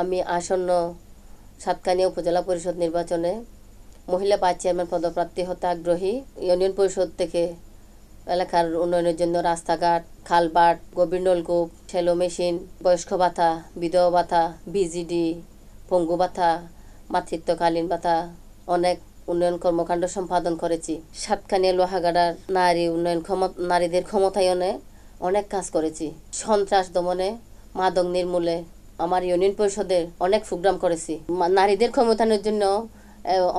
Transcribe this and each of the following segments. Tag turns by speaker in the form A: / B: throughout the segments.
A: আমি আসন্ন সাতকানিয়া উপজেলা পরিষদ নির্বাচনে মহিলা ভাইস চেয়ারম্যান পদপ্রার্থী হতে আগ্রহী ইউনিয়ন পরিষদ থেকে এলাকার উন্নয়নের জন্য রাস্তাঘাট খালবাট গভীর নলকূপ ছেলো মেশিন বয়স্ক ভাতা বিধবা ভাতা বিজিডি পঙ্গু ভাতা মাতৃত্বকালীন ভাতা অনেক উন্নয়ন কর্মকাণ্ড সম্পাদন করেছি সাতকানিয়া লোহাগাড়ার নারী উন্নয়ন ক্ষম নারীদের ক্ষমতায়নে অনেক কাজ করেছি সন্ত্রাস দমনে মাদক নির্মূলে আমার ইউনিয়ন পরিষদে অনেক প্রোগ্রাম করেছি নারীদের ক্ষমতানোর জন্য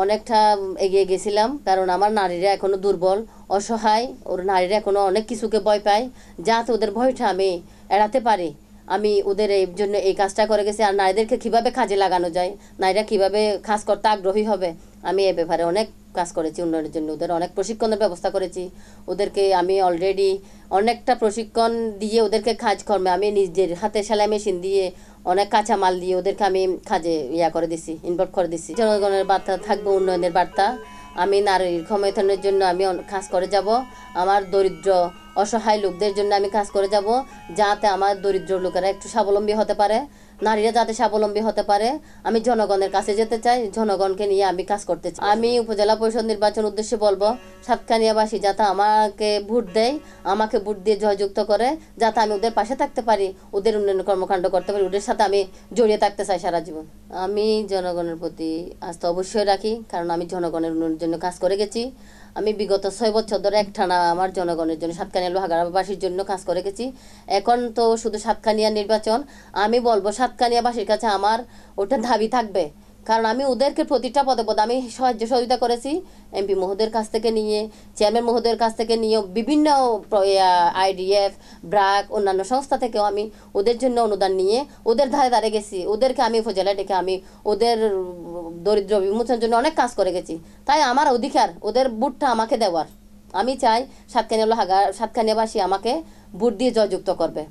A: অনেকটা এগিয়ে গেছিলাম কারণ আমার নারীরা এখনো দুর্বল অসহায় ওর নারীরা এখনো অনেক কিছুকে ভয় পায় যাতে ওদের ভয়টা আমি এড়াতে পারি আমি ওদের এই জন্য এই কাজটা করে গেছি আর নারীদেরকে কিভাবে কাজে লাগানো যায় নারীরা কিভাবে কাজ করতে আগ্রহী হবে আমি এ ব্যাপারে অনেক কাজ করেছি উন্নয়নের জন্য ওদের অনেক প্রশিক্ষণের ব্যবস্থা করেছি ওদেরকে আমি অলরেডি অনেকটা প্রশিক্ষণ দিয়ে ওদেরকে কাজ কর্মে আমি নিজের হাতে সেলাই মেশিন দিয়ে অনেক কাঁচামাল দিয়ে ওদেরকে আমি কাজে ইয়া করে দিছি ইনভলভ করে দিছি জনগণের বার্তা থাকবে উন্নয়নের বার্তা আমি নারীর ক্ষমতায়নের জন্য আমি কাজ করে যাব আমার দরিদ্র অসহায় লোকদের জন্য আমি কাজ করে যাব যাতে আমার দরিদ্র লোকেরা একটু স্বাবলম্বী হতে পারে নারীরা যাতে স্বাবলম্বী হতে পারে আমি জনগণের কাছে যেতে চাই জনগণকে নিয়ে আমি কাজ করতে চাই আমি উপজেলা পরিষদ নির্বাচন উদ্দেশ্যে বলবো সাতকানিয়াবাসী যাতে আমাকে ভোট দেয় আমাকে ভোট দিয়ে জয়যুক্ত করে যাতে আমি ওদের পাশে থাকতে পারি ওদের উন্নয়ন কর্মকাণ্ড করতে পারি ওদের সাথে আমি জড়িয়ে থাকতে চাই সারা জীবন আমি জনগণের প্রতি আস্থা অবশ্যই রাখি কারণ আমি জনগণের উন্নয়নের জন্য কাজ করে গেছি আমি বিগত ছয় বছর ধরে একটানা আমার জনগণের জন্য সাতকানিয়া লোহাগারাবাসীর জন্য কাজ করে গেছি এখন তো শুধু সাতকানিয়া নির্বাচন আমি বলবো সাত সাতকানিয়াবাসীর কাছে আমার ওটা দাবি থাকবে কারণ আমি ওদেরকে প্রতিটা পদে পদে আমি সাহায্য সহযোগিতা করেছি এমপি মহোদয়ের কাছ থেকে নিয়ে চেয়ারম্যান মহোদয়ের কাছ থেকে নিয়ে বিভিন্ন আইডিএফ ব্রাক অন্যান্য সংস্থা থেকেও আমি ওদের জন্য অনুদান নিয়ে ওদের ধারে ধারে গেছি ওদেরকে আমি উপজেলা ডেকে আমি ওদের দরিদ্র বিমোচনের জন্য অনেক কাজ করে গেছি তাই আমার অধিকার ওদের বুটটা আমাকে দেওয়ার আমি চাই সাতকানিয়া হাগার সাতকানিয়াবাসী আমাকে বুট দিয়ে জয়যুক্ত করবে